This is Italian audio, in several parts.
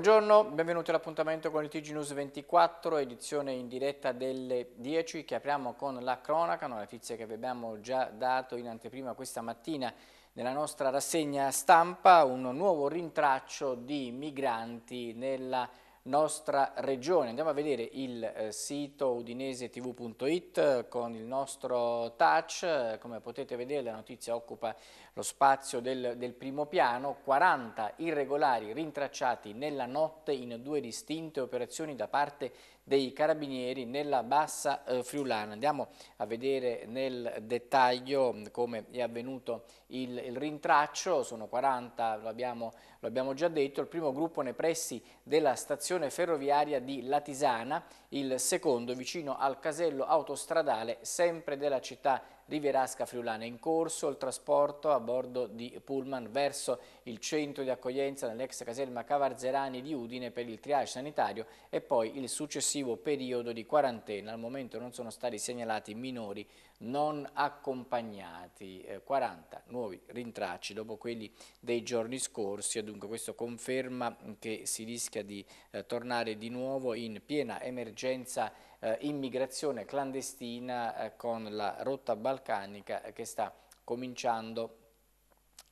Buongiorno, benvenuti all'appuntamento con il TG News 24, edizione in diretta delle 10 che apriamo con la cronaca, una notizia che vi abbiamo già dato in anteprima questa mattina nella nostra rassegna stampa, un nuovo rintraccio di migranti nella nostra regione. Andiamo a vedere il eh, sito udinesetv.it con il nostro touch, come potete vedere la notizia occupa lo spazio del, del primo piano, 40 irregolari rintracciati nella notte in due distinte operazioni da parte dei carabinieri nella bassa eh, friulana. Andiamo a vedere nel dettaglio mm, come è avvenuto il, il rintraccio, sono 40, lo abbiamo, lo abbiamo già detto, il primo gruppo nei pressi della stazione ferroviaria di Latisana, il secondo vicino al casello autostradale sempre della città Rivierasca Friulana. In corso il trasporto a bordo di Pullman verso il centro di accoglienza nell'ex caserma Cavarzerani di Udine per il triage sanitario e poi il successivo periodo di quarantena. Al momento non sono stati segnalati minori non accompagnati, 40 eh, nuovi rintracci dopo quelli dei giorni scorsi e dunque questo conferma che si rischia di eh, tornare di nuovo in piena emergenza eh, immigrazione clandestina eh, con la rotta balcanica che sta cominciando a,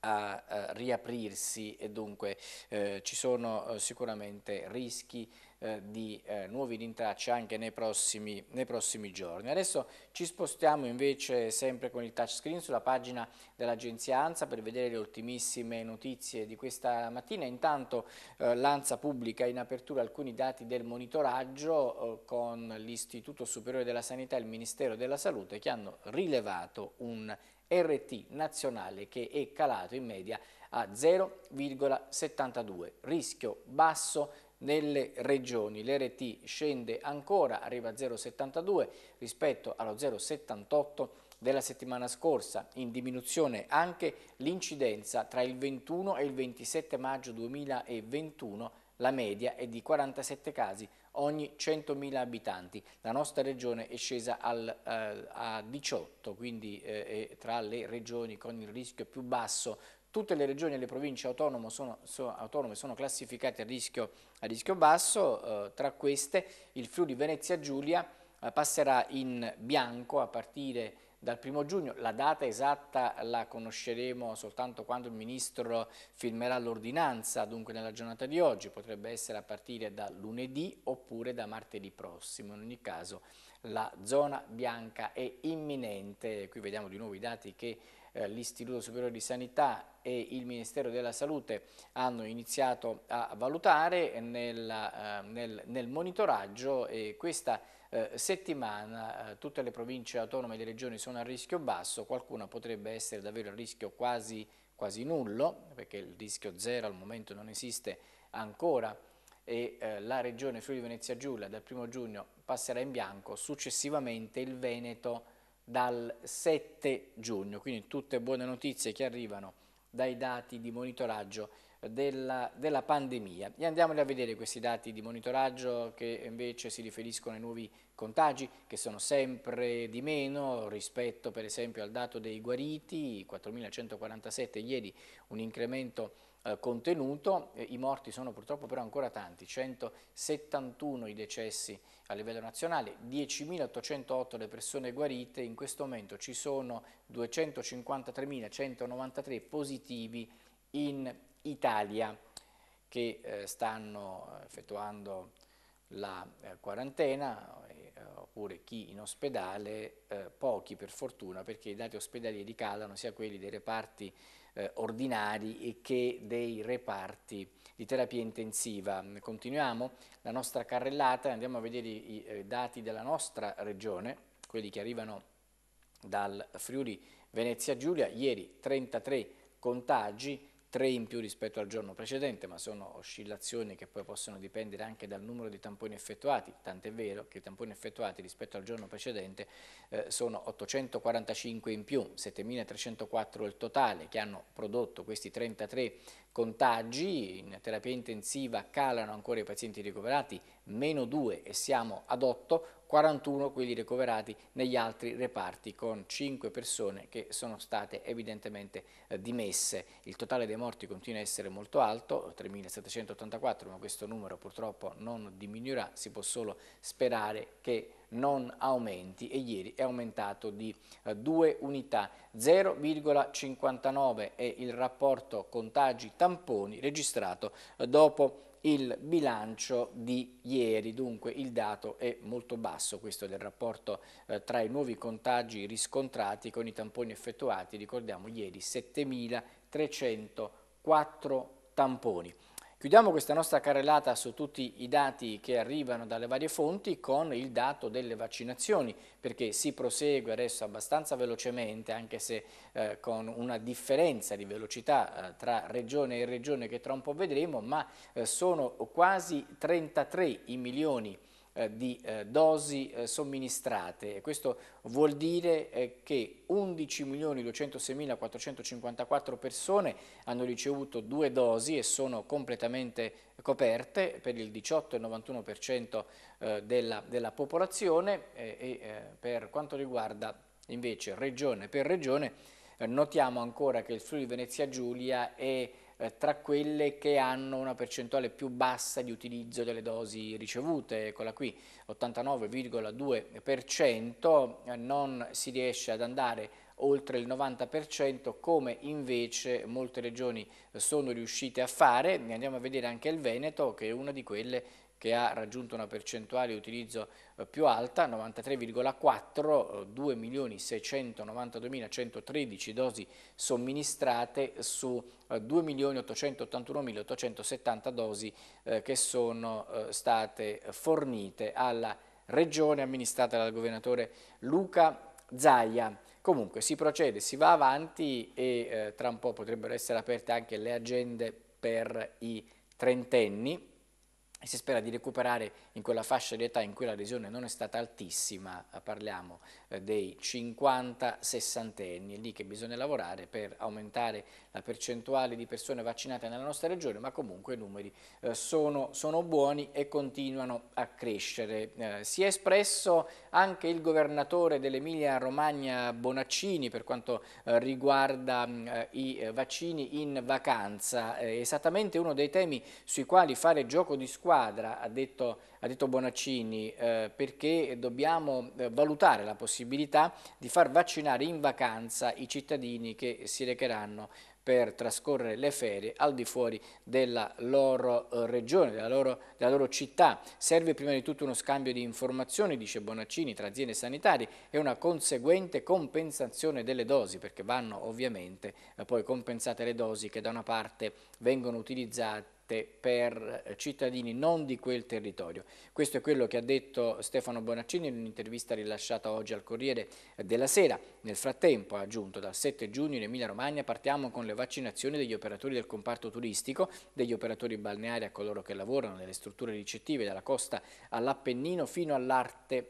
a eh, riaprirsi e dunque eh, ci sono eh, sicuramente rischi eh, di eh, nuovi rintracci anche nei prossimi, nei prossimi, giorni. Adesso ci spostiamo invece sempre con il touchscreen sulla pagina dell'agenzia ANSA per vedere le ultimissime notizie di questa mattina. Intanto eh, l'ANSA pubblica in apertura alcuni dati del monitoraggio eh, con l'Istituto Superiore della Sanità e il Ministero della Salute che hanno rilevato un RT nazionale che è calato in media a 0,72, rischio basso nelle regioni. L'RT scende ancora, arriva a 0,72 rispetto allo 0,78 della settimana scorsa, in diminuzione anche l'incidenza tra il 21 e il 27 maggio 2021, la media è di 47 casi ogni 100.000 abitanti. La nostra regione è scesa al, eh, a 18, quindi eh, tra le regioni con il rischio più basso tutte le regioni e le province autonome sono, so, autonome sono classificate a rischio, a rischio basso, eh, tra queste il Friuli Venezia Giulia eh, passerà in bianco a partire dal primo giugno, la data esatta la conosceremo soltanto quando il Ministro firmerà l'ordinanza, dunque nella giornata di oggi, potrebbe essere a partire da lunedì oppure da martedì prossimo, in ogni caso la zona bianca è imminente, qui vediamo di nuovo i dati che eh, l'Istituto Superiore di Sanità e il Ministero della Salute hanno iniziato a valutare nel, eh, nel, nel monitoraggio e questa eh, settimana tutte le province autonome e le regioni sono a rischio basso, qualcuna potrebbe essere davvero a rischio quasi, quasi nullo, perché il rischio zero al momento non esiste ancora e la regione Friuli Venezia Giulia dal 1 giugno passerà in bianco, successivamente il Veneto dal 7 giugno. Quindi tutte buone notizie che arrivano dai dati di monitoraggio della, della, pandemia. E andiamoli a vedere questi dati di monitoraggio che invece si riferiscono ai nuovi contagi che sono sempre di meno rispetto per esempio al dato dei guariti, 4.147 ieri, un incremento eh, contenuto, eh, i morti sono purtroppo però ancora tanti, 171 i decessi a livello nazionale, 10.808 le persone guarite, in questo momento ci sono 253.193 positivi in Italia che eh, stanno effettuando la quarantena, eh, oppure chi in ospedale, eh, pochi per fortuna, perché i dati ospedalieri calano sia quelli dei reparti eh, ordinari che dei reparti di terapia intensiva. Continuiamo la nostra carrellata, andiamo a vedere i, eh, i dati della nostra regione, quelli che arrivano dal Friuli Venezia Giulia, ieri 33 contagi, 3 in più rispetto al giorno precedente, ma sono oscillazioni che poi possono dipendere anche dal numero di tamponi effettuati, tant'è vero che i tamponi effettuati rispetto al giorno precedente eh, sono 845 in più, 7.304 il totale, che hanno prodotto questi 33 contagi, in terapia intensiva calano ancora i pazienti ricoverati, meno 2 e siamo ad 8, 41 quelli ricoverati negli altri reparti con 5 persone che sono state evidentemente eh, dimesse. Il totale dei morti continua a essere molto alto, 3.784, ma questo numero purtroppo non diminuirà, si può solo sperare che non aumenti e ieri è aumentato di 2 eh, unità, 0,59 è il rapporto contagi tamponi registrato eh, dopo il bilancio di ieri, dunque il dato è molto basso, questo del rapporto eh, tra i nuovi contagi riscontrati con i tamponi effettuati, ricordiamo ieri 7.304 tamponi. Chiudiamo questa nostra carrellata su tutti i dati che arrivano dalle varie fonti con il dato delle vaccinazioni, perché si prosegue adesso abbastanza velocemente, anche se eh, con una differenza di velocità eh, tra regione e regione che tra un po' vedremo, ma eh, sono quasi 33 i milioni eh, di eh, dosi eh, somministrate. Questo vuol dire eh, che 11.206.454 persone hanno ricevuto due dosi e sono completamente coperte per il 18,91% eh, della, della, popolazione e per quanto riguarda invece regione per regione notiamo ancora che il Friuli Venezia Giulia è eh, tra quelle che hanno una percentuale più bassa di utilizzo delle dosi ricevute, eccola qui, 89,2%, eh, non si riesce ad andare oltre il 90% come invece molte regioni sono riuscite a fare, andiamo a vedere anche il Veneto che è una di quelle che ha raggiunto una percentuale di utilizzo eh, più alta, 93,4, 2.692.113 eh, dosi somministrate su 2.881.870 eh, dosi che sono state fornite alla regione amministrata dal governatore Luca Zaia. Comunque si procede, si va avanti e tra un po' potrebbero essere aperte anche le agende per i trentenni e si spera di recuperare in quella fascia di età in cui la lesione non è stata altissima, eh, parliamo eh, dei 50-60 anni, è lì che bisogna lavorare per aumentare la percentuale di persone vaccinate nella nostra regione, ma comunque i numeri eh, sono, sono buoni e continuano a crescere. Si è espresso anche il governatore dell'Emilia Romagna Bonaccini per quanto riguarda mm, i vaccini in vacanza, esattamente uno dei temi sui quali fare gioco di squadra, ha detto, ha detto Bonaccini, eh, perché dobbiamo eh, valutare la possibilità di far vaccinare in vacanza i cittadini che si recheranno per trascorrere le ferie al di fuori della loro eh, regione, della loro, della loro, città. Serve prima di tutto uno scambio di informazioni, dice Bonaccini, tra aziende sanitarie e una conseguente compensazione delle dosi, perché vanno ovviamente eh, poi compensate le dosi che da una parte vengono utilizzate aperte per cittadini non di quel territorio. Questo è quello che ha detto Stefano Bonaccini in un'intervista rilasciata oggi al Corriere della Sera. Nel frattempo, ha aggiunto, dal 7 giugno in Emilia-Romagna partiamo con le vaccinazioni degli operatori del comparto turistico, degli operatori balneari a coloro che lavorano nelle strutture ricettive, dalla costa all'Appennino fino,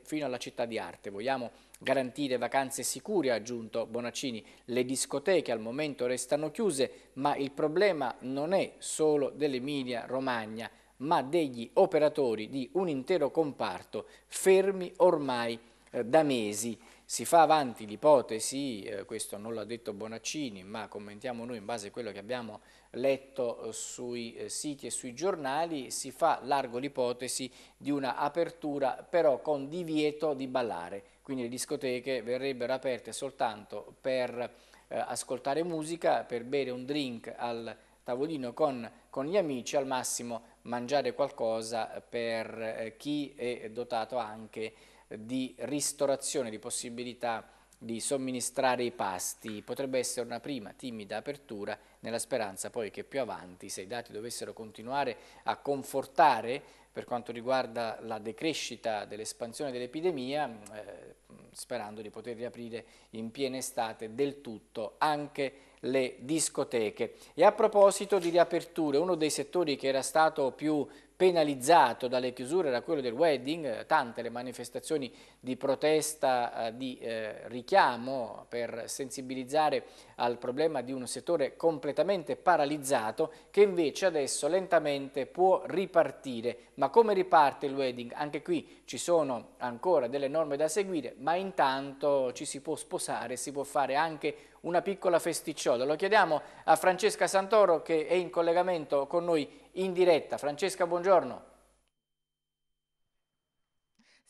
fino alla città di arte. Vogliamo garantire vacanze sicure, ha aggiunto Bonaccini. Le discoteche al momento restano chiuse, ma il problema non è solo dell'Emilia-Romagna, ma degli operatori di un intero comparto fermi ormai eh, da mesi. Si fa avanti l'ipotesi, eh, questo non l'ha detto Bonaccini, ma commentiamo noi in base a quello che abbiamo letto eh, sui eh, siti e sui giornali, si fa largo l'ipotesi di una apertura però con divieto di ballare, quindi le discoteche verrebbero aperte soltanto per eh, ascoltare musica, per bere un drink al tavolino con, con gli amici, al massimo mangiare qualcosa per eh, chi è dotato anche di di ristorazione, di possibilità di somministrare i pasti potrebbe essere una prima timida apertura nella speranza poi che più avanti se i dati dovessero continuare a confortare per quanto riguarda la decrescita dell'espansione dell'epidemia mm, eh, sperando di poter riaprire in piena estate del tutto anche le discoteche. E a proposito di riaperture, uno dei settori che era stato più penalizzato dalle chiusure era quello del wedding, tante le manifestazioni di protesta, eh, di eh, richiamo per sensibilizzare al problema di un settore completamente paralizzato che invece adesso lentamente può ripartire. Ma come riparte il wedding? Anche qui ci sono ancora delle norme da seguire, ma intanto ci si può sposare, si può fare anche una piccola festicciola. Lo chiediamo a Francesca Santoro che è in collegamento con noi in diretta. Francesca, buongiorno.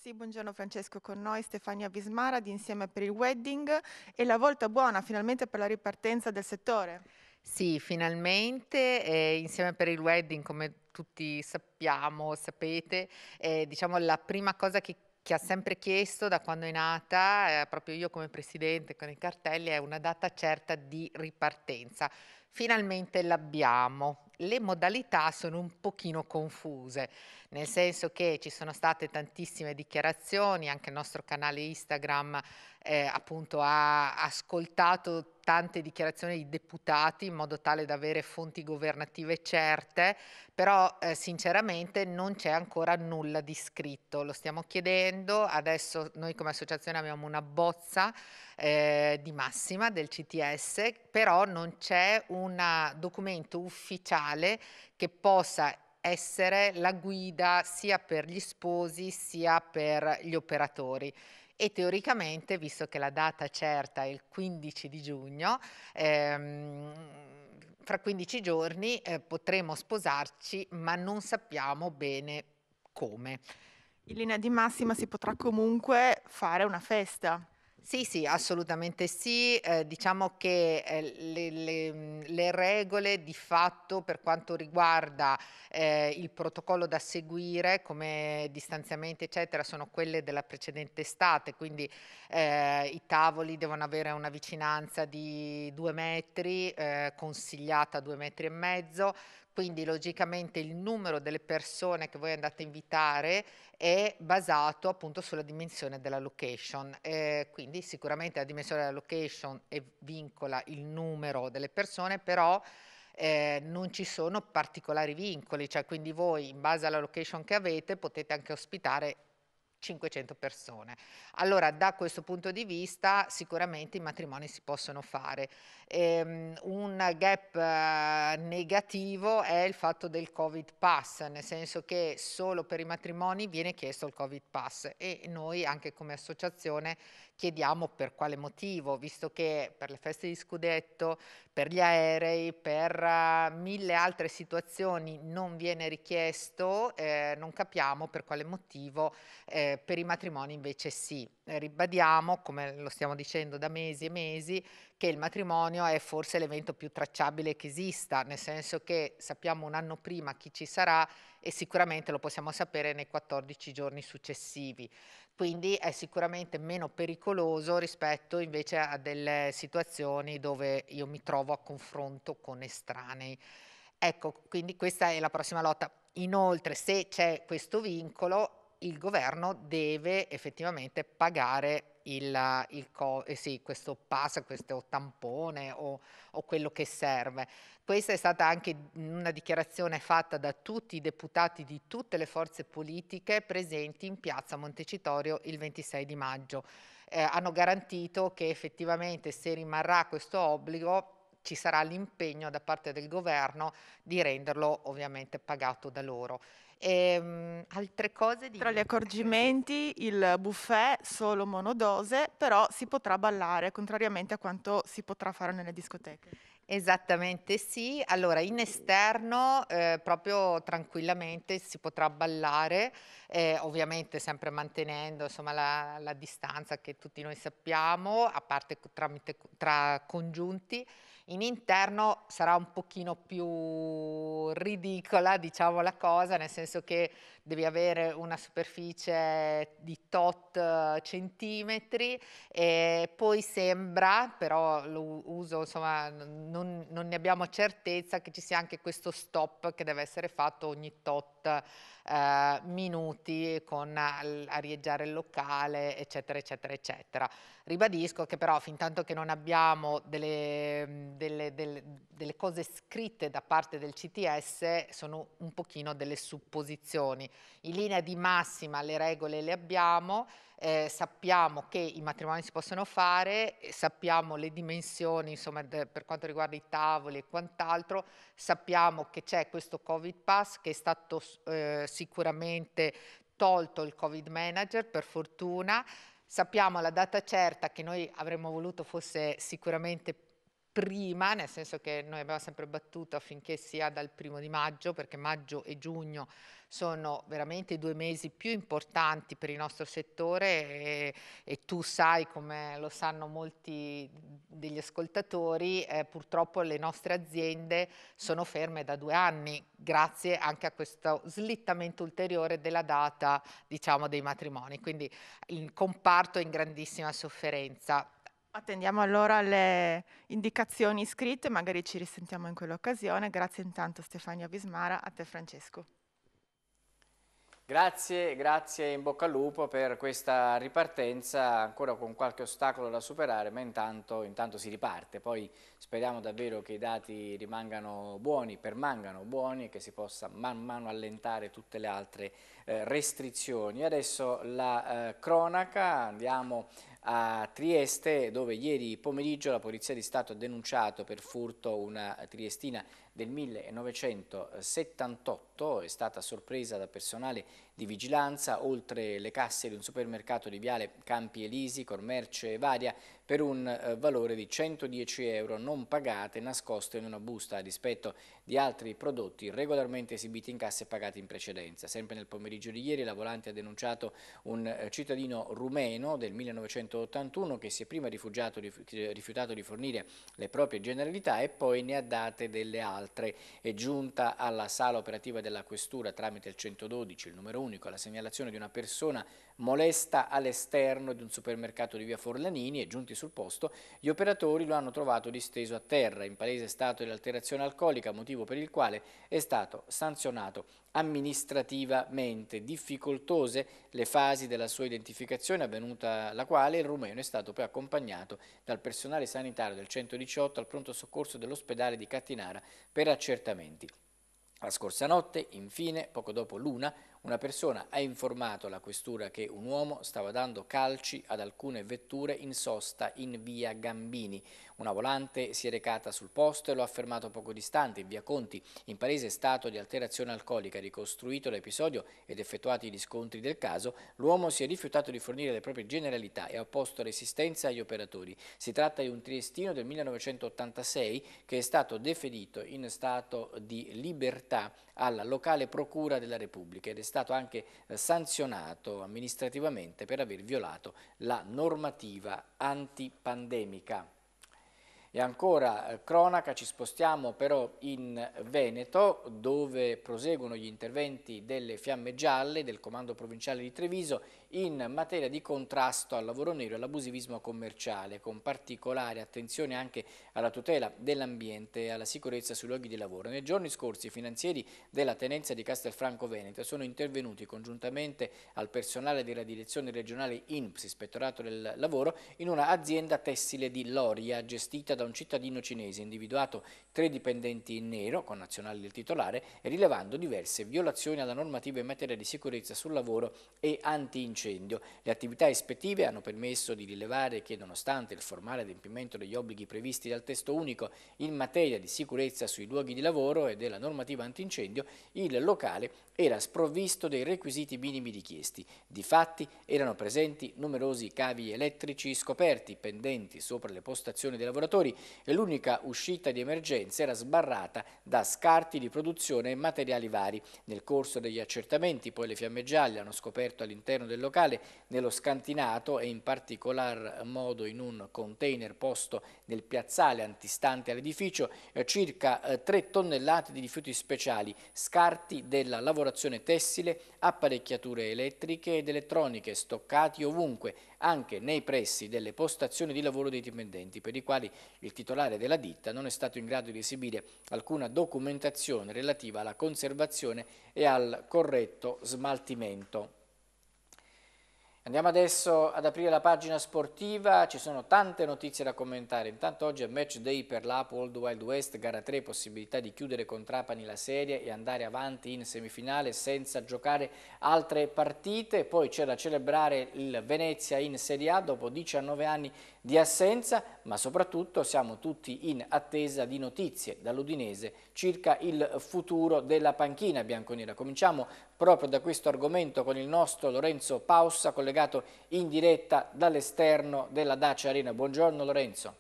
Sì, buongiorno Francesco, con noi Stefania Bismara di Insieme per il Wedding e la volta buona finalmente per la ripartenza del settore. Sì, finalmente eh, Insieme per il Wedding, come tutti sappiamo, sapete, eh, diciamo la prima cosa che che ha sempre chiesto da quando è nata, eh, proprio io come presidente con i cartelli, è una data certa di ripartenza. Finalmente l'abbiamo. Le modalità sono un pochino confuse, nel senso che ci sono state tantissime dichiarazioni, anche il nostro canale Instagram eh, appunto ha ascoltato tante dichiarazioni di deputati in modo tale da avere fonti governative certe, però eh, sinceramente non c'è ancora nulla di scritto, lo stiamo chiedendo, adesso noi come associazione abbiamo una bozza eh, di massima del CTS, però non c'è un documento ufficiale che possa essere la guida sia per gli sposi sia per gli operatori e teoricamente, visto che la data certa è il 15 di giugno, ehm, fra 15 giorni eh, potremo sposarci, ma non sappiamo bene come. In linea di massima si potrà comunque fare una festa. Sì, sì, assolutamente sì. Eh, diciamo che eh, le, le- mhmm, le regole di fatto per quanto riguarda eh, il protocollo da seguire come distanziamenti eccetera sono quelle della precedente estate, quindi eh, i tavoli devono avere una vicinanza di due metri, eh, consigliata due metri e mezzo, quindi logicamente il numero delle persone che voi andate a invitare è basato appunto sulla dimensione della location. Eh, quindi sicuramente la dimensione della location vincola il numero delle persone, però eh, non ci sono particolari vincoli, cioè quindi voi in base alla location che avete potete anche ospitare 500 persone. Allora da questo punto di vista sicuramente i matrimoni si possono fare. Ehm, un gap eh, negativo è il fatto del Covid Pass, nel senso che solo per i matrimoni viene chiesto il Covid Pass e noi anche come associazione chiediamo per quale motivo, visto che per le feste di scudetto, per gli aerei, per eh, mille altre situazioni non viene richiesto, eh, non capiamo per quale motivo eh, per i matrimoni invece sì. Ribadiamo, come lo stiamo dicendo da mesi e mesi, che il matrimonio è forse l'evento più tracciabile che esista, nel senso che sappiamo un anno prima chi ci sarà e sicuramente lo possiamo sapere nei 14 giorni successivi quindi è sicuramente meno pericoloso rispetto invece a delle situazioni dove io mi trovo a confronto con estranei. Ecco, quindi questa è la prossima lotta. Inoltre, se c'è questo vincolo, il governo deve effettivamente pagare il, il co- eh sì, questo pass, questo tampone o, o, quello che serve. Questa è stata anche una dichiarazione fatta da tutti i deputati di tutte le forze politiche presenti in piazza Montecitorio il 26 di maggio. Eh, hanno garantito che effettivamente se rimarrà questo obbligo ci sarà l'impegno da parte del governo di renderlo ovviamente pagato da loro. E, um, altre cose di... Tra gli accorgimenti il buffet solo monodose, però si potrà ballare, contrariamente a quanto si potrà fare nelle discoteche. Esattamente sì, allora in esterno eh, proprio tranquillamente si potrà ballare, eh, ovviamente sempre mantenendo insomma, la, la distanza che tutti noi sappiamo, a parte tramite, tra congiunti, in interno sarà un pochino più ridicola, diciamo la cosa, nel senso che devi avere una superficie di tot eh, centimetri e poi sembra, però lo uso, insomma, non, non ne abbiamo certezza che ci sia anche questo stop che deve essere fatto ogni tot eh, minuti con arieggiare il locale, eccetera, eccetera, eccetera. Ribadisco che però fin tanto che non abbiamo delle, mm, delle, delle, delle cose scritte da parte del CTS sono un pochino delle supposizioni. In linea di massima le regole le abbiamo, eh, sappiamo che i matrimoni si possono fare, eh, sappiamo le dimensioni insomma, per quanto riguarda i tavoli e quant'altro, sappiamo che c'è questo Covid Pass che è stato eh, sicuramente tolto il Covid Manager per fortuna, sappiamo la data certa che noi avremmo voluto fosse sicuramente prima, nel senso che noi abbiamo sempre battuto affinché sia dal primo di maggio, perché maggio e giugno sono veramente i due mesi più importanti per il nostro settore e, e tu sai, come lo sanno molti degli ascoltatori, eh, purtroppo le nostre aziende sono ferme da due anni, grazie anche a questo slittamento ulteriore della data diciamo, dei matrimoni. Quindi il comparto è in grandissima sofferenza. Attendiamo allora le indicazioni scritte, magari ci risentiamo in quell'occasione. Grazie intanto Stefania Bismara, a te Francesco. Grazie, grazie in bocca al lupo per questa ripartenza, ancora con qualche ostacolo da superare, ma intanto, intanto si riparte. Poi speriamo davvero che i dati rimangano buoni, permangano buoni e che si possa man mano allentare tutte le altre eh, restrizioni. Adesso la eh, cronaca, andiamo a Trieste dove ieri pomeriggio la Polizia di Stato ha denunciato per furto una triestina del 1978, è stata sorpresa da personale di vigilanza oltre le casse di un supermercato di Viale Campi Elisi, Commerce e Varia per un eh, valore di 110 euro non pagate nascoste in una busta a dispetto di altri prodotti regolarmente esibiti in cassa e pagati in precedenza. Sempre nel pomeriggio di ieri la Volante ha denunciato un eh, cittadino rumeno del 1981 che si è prima eh, rifiutato di fornire le proprie generalità e poi ne ha date delle altre. È giunta alla sala operativa della Questura tramite il 112, il numero 1 unico alla segnalazione di una persona molesta all'esterno di un supermercato di via Forlanini e giunti sul posto, gli operatori lo hanno trovato disteso a terra in palese stato di alterazione alcolica, motivo per il quale è stato sanzionato amministrativamente. Difficoltose le fasi della sua identificazione, avvenuta la quale il rumeno è stato poi accompagnato dal personale sanitario del 118 al pronto soccorso dell'ospedale di Cattinara per accertamenti. La scorsa notte, infine, poco dopo l'una, una persona ha informato la questura che un uomo stava dando calci ad alcune vetture in sosta in via Gambini. Una volante si è recata sul posto e lo ha fermato poco distante in via Conti. In palese stato di alterazione alcolica, ricostruito l'episodio ed effettuati i riscontri del caso, l'uomo si è rifiutato di fornire le proprie generalità e ha opposto resistenza agli operatori. Si tratta di un triestino del 1986 che è stato deferito in stato di libertà alla locale procura della Repubblica ed è stato anche eh, sanzionato amministrativamente per aver violato la normativa antipandemica. E ancora eh, cronaca, ci spostiamo però in Veneto dove proseguono gli interventi delle Fiamme Gialle del Comando Provinciale di Treviso in materia di contrasto al lavoro nero e all'abusivismo commerciale con particolare attenzione anche alla tutela dell'ambiente e alla sicurezza sui luoghi di lavoro. Nei giorni scorsi i finanzieri della Tenenza di Castelfranco Veneto sono intervenuti congiuntamente al personale della direzione regionale INPS, Ispettorato del Lavoro, in una azienda tessile di Loria gestita da un un cittadino cinese individuato tre dipendenti in nero, con nazionali del titolare, rilevando diverse violazioni alla normativa in materia di sicurezza sul lavoro e antincendio. Le attività ispettive hanno permesso di rilevare che, nonostante il formale adempimento degli obblighi previsti dal testo unico in materia di sicurezza sui luoghi di lavoro e della normativa antincendio, il locale era sprovvisto dei requisiti minimi richiesti. Difatti erano presenti numerosi cavi elettrici scoperti pendenti sopra le postazioni dei lavoratori lavori e l'unica uscita di emergenza era sbarrata da scarti di produzione e materiali vari. Nel corso degli accertamenti poi le fiamme gialle hanno scoperto all'interno del locale, nello scantinato e in particolar modo in un container posto nel piazzale antistante all'edificio, eh, circa 3 eh, tonnellate di rifiuti speciali, scarti della lavorazione tessile, apparecchiature elettriche ed elettroniche, stoccati ovunque, anche nei pressi delle postazioni di lavoro dei dipendenti per i quali il titolare della ditta non è stato in grado di esibire alcuna documentazione relativa alla conservazione e al corretto smaltimento. Andiamo adesso ad aprire la pagina sportiva, ci sono tante notizie da commentare, intanto oggi è match day per l'Apo Old Wild West, gara 3, possibilità di chiudere con Trapani la serie e andare avanti in semifinale senza giocare altre partite, poi c'è da celebrare il Venezia in Serie A dopo 19 anni di assenza, ma soprattutto siamo tutti in attesa di notizie dall'Udinese circa il futuro della panchina bianconera. Cominciamo proprio da questo argomento con il nostro Lorenzo Paussa, collegato in diretta dall'esterno della Dacia Arena. Buongiorno Lorenzo.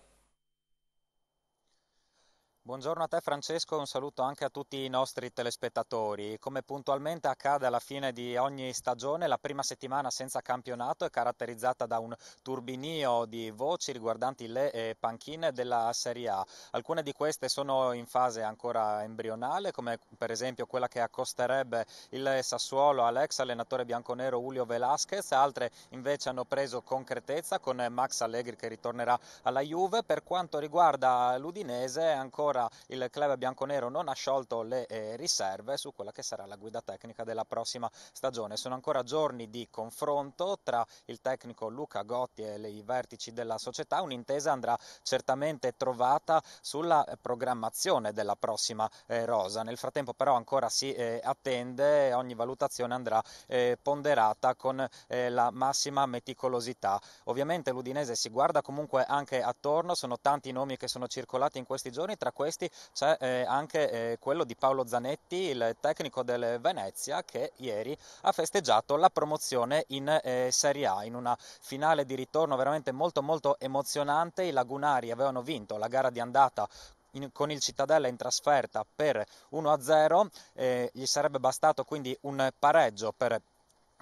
Buongiorno a te Francesco un saluto anche a tutti i nostri telespettatori. Come puntualmente accade alla fine di ogni stagione, la prima settimana senza campionato è caratterizzata da un turbinio di voci riguardanti le eh, panchine della Serie A. Alcune di queste sono in fase ancora embrionale, come per esempio quella che accosterebbe il Sassuolo all'ex allenatore bianconero Julio Velasquez, altre invece hanno preso concretezza con Max Allegri che ritornerà alla Juve. Per quanto riguarda l'Udinese, ancora ancora il club bianconero non ha sciolto le eh, riserve su quella che sarà la guida tecnica della prossima stagione. Sono ancora giorni di confronto tra il tecnico Luca Gotti e i vertici della società, un'intesa andrà certamente trovata sulla programmazione della prossima eh, rosa. Nel frattempo però ancora si eh, attende, ogni valutazione andrà eh, ponderata con eh, la massima meticolosità. Ovviamente l'Udinese si guarda comunque anche attorno, sono tanti i nomi che sono circolati in questi giorni, tra questi questi c'è eh, anche eh, quello di Paolo Zanetti, il tecnico del Venezia, che ieri ha festeggiato la promozione in eh, Serie A, in una finale di ritorno veramente molto molto emozionante. I lagunari avevano vinto la gara di andata in, con il Cittadella in trasferta per 1-0, eh, gli sarebbe bastato quindi un pareggio per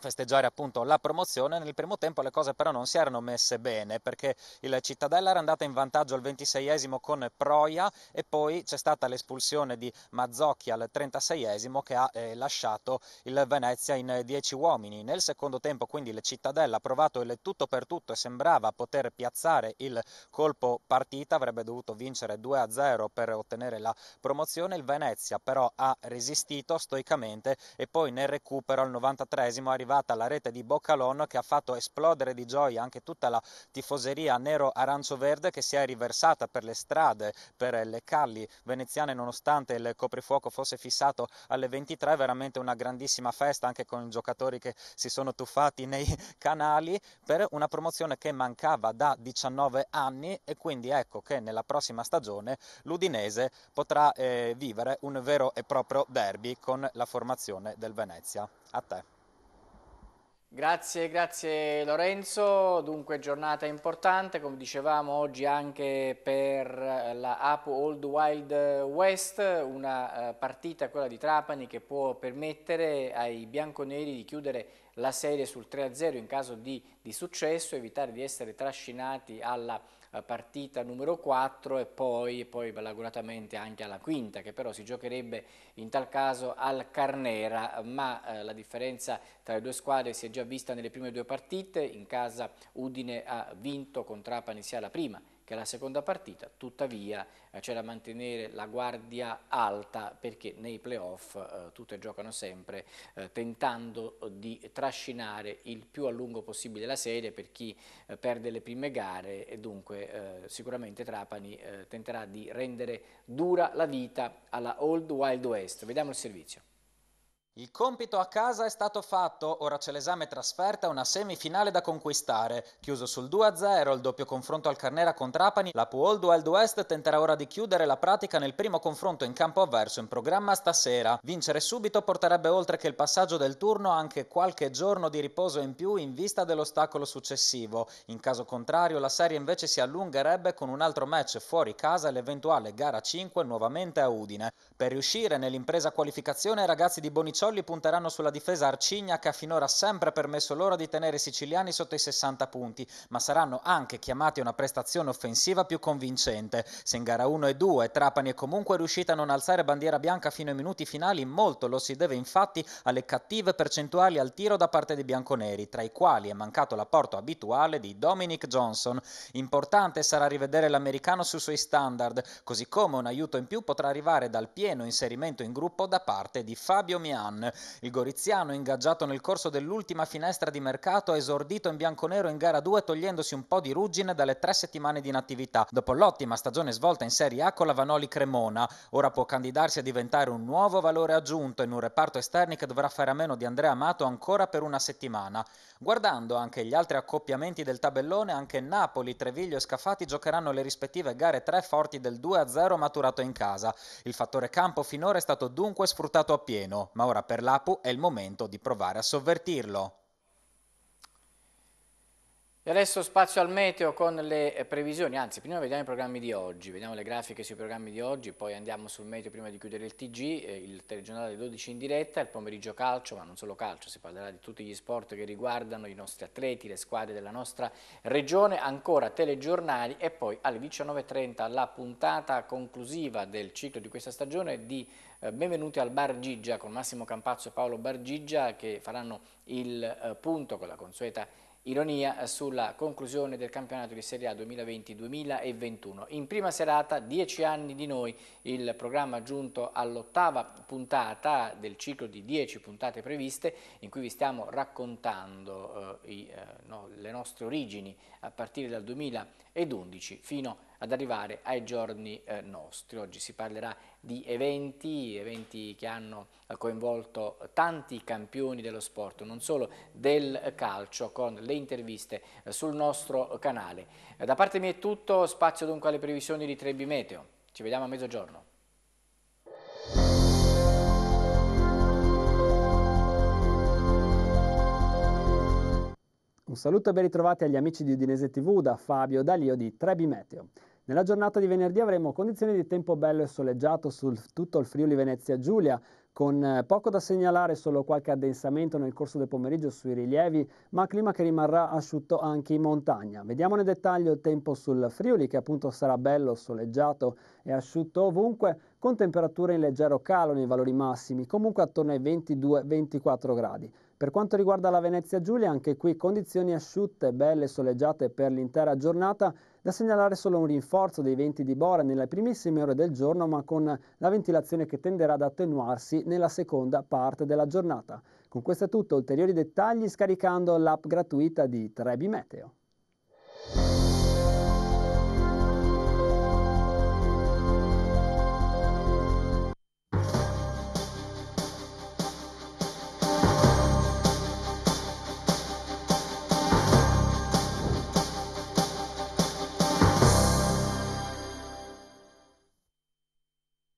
festeggiare appunto la promozione. Nel primo tempo le cose però non si erano messe bene perché il Cittadella era andata in vantaggio al 26esimo con Proia e poi c'è stata l'espulsione di Mazzocchi al 36esimo che ha eh, lasciato il Venezia in 10 uomini. Nel secondo tempo quindi il Cittadella ha provato il tutto per tutto e sembrava poter piazzare il colpo partita, avrebbe dovuto vincere 2-0 per ottenere la promozione. Il Venezia però ha resistito stoicamente e poi nel recupero al 93esimo è arrivata la rete di Boccalon che ha fatto esplodere di gioia anche tutta la tifoseria nero-arancio-verde che si è riversata per le strade, per le calli veneziane nonostante il coprifuoco fosse fissato alle 23, veramente una grandissima festa anche con i giocatori che si sono tuffati nei canali per una promozione che mancava da 19 anni e quindi ecco che nella prossima stagione l'Udinese potrà eh, vivere un vero e proprio derby con la formazione del Venezia. A te. Grazie, grazie Lorenzo. Dunque giornata importante, come dicevamo oggi anche per eh, la APU Old Wild West, una eh, partita, quella di Trapani, che può permettere ai bianconeri di chiudere la serie sul 3-0 in caso di, di successo, evitare di essere trascinati alla eh, partita numero 4 e poi, poi malauguratamente anche alla quinta che però si giocherebbe in tal caso al Carnera ma eh, la differenza tra le due squadre si è già vista nelle prime due partite in casa Udine ha vinto con Trapani sia la prima che è la seconda partita, tuttavia eh, c'è da mantenere la guardia alta perché nei playoff eh, tutte giocano sempre eh, tentando eh, di trascinare il più a lungo possibile la serie per chi eh, perde le prime gare e dunque sicuramente Trapani tenterà di rendere dura la vita alla Old Wild West. Vediamo il servizio. Il compito a casa è stato fatto, ora c'è l'esame trasferta, una semifinale da conquistare. Chiuso sul 2-0, il doppio confronto al Carnera con Trapani, la Puol Wild West tenterà ora di chiudere la pratica nel primo confronto in campo avverso in programma stasera. Vincere subito porterebbe oltre che il passaggio del turno anche qualche giorno di riposo in più in vista dell'ostacolo successivo. In caso contrario, la serie invece si allungherebbe con un altro match fuori casa e l'eventuale gara 5 nuovamente a Udine. Per riuscire nell'impresa qualificazione, i ragazzi di Bonicciolo Ciolli punteranno sulla difesa arcigna che ha finora sempre permesso loro di tenere i siciliani sotto i 60 punti, ma saranno anche chiamati a una prestazione offensiva più convincente. Se in gara 1 e 2 Trapani è comunque riuscita a non alzare bandiera bianca fino ai minuti finali, molto lo si deve infatti alle cattive percentuali al tiro da parte dei bianconeri, tra i quali è mancato l'apporto abituale di Dominic Johnson. Importante sarà rivedere l'americano sui suoi standard, così come un aiuto in più potrà arrivare dal pieno inserimento in gruppo da parte di Fabio Miano. Milan. Il goriziano, ingaggiato nel corso dell'ultima finestra di mercato, ha esordito in bianconero in gara 2 togliendosi un po' di ruggine dalle tre settimane di inattività. Dopo l'ottima stagione svolta in Serie A con la Vanoli Cremona, ora può candidarsi a diventare un nuovo valore aggiunto in un reparto esterni che dovrà fare a meno di Andrea Amato ancora per una settimana. Guardando anche gli altri accoppiamenti del tabellone, anche Napoli, Treviglio e Scafati giocheranno le rispettive gare 3 forti del 2-0 maturato in casa. Il fattore campo finora è stato dunque sfruttato appieno, ma ora per l'Apu è il momento di provare a sovvertirlo. E adesso spazio al meteo con le eh, previsioni, anzi prima vediamo i programmi di oggi, vediamo le grafiche sui programmi di oggi, poi andiamo sul meteo prima di chiudere il TG, eh, il telegiornale alle 12 in diretta, il pomeriggio calcio, ma non solo calcio, si parlerà di tutti gli sport che riguardano i nostri atleti, le squadre della nostra regione, ancora telegiornali e poi alle 19.30 la puntata conclusiva del ciclo di questa stagione di eh, benvenuti al Bar Gigia con Massimo Campazzo e Paolo Bargigia che faranno il punto con la consueta ironia sulla conclusione del campionato di Serie A 2020-2021. In prima serata, dieci anni di noi, il programma giunto all'ottava puntata del ciclo di dieci puntate previste, in cui vi stiamo raccontando eh, i, eh, no, le nostre origini a partire dal 2011 fino a ad arrivare ai giorni eh, nostri. Oggi si parlerà di eventi, eventi che hanno eh, coinvolto tanti campioni dello sport, non solo del calcio, con le interviste eh, sul nostro canale. Eh, da parte mia è tutto, spazio dunque alle previsioni di Trebi Meteo. Ci vediamo a mezzogiorno. Un saluto e ben ritrovati agli amici di Udinese TV da Fabio D'Alio di Trebi Meteo. Nella giornata di venerdì avremo condizioni di tempo bello e soleggiato su tutto il Friuli Venezia Giulia, con eh, poco da segnalare, solo qualche addensamento nel corso del pomeriggio sui rilievi, ma clima che rimarrà asciutto anche in montagna. Vediamo nel dettaglio il tempo sul Friuli, che appunto sarà bello, soleggiato e asciutto ovunque, con temperature in leggero calo nei valori massimi, comunque attorno ai 22-24 gradi. Per quanto riguarda la Venezia Giulia, anche qui condizioni asciutte, belle e soleggiate per l'intera giornata, da segnalare solo un rinforzo dei venti di Bora nelle primissime ore del giorno, ma con la ventilazione che tenderà ad attenuarsi nella seconda parte della giornata. Con questo è tutto, ulteriori dettagli scaricando l'app gratuita di Trebi Meteo.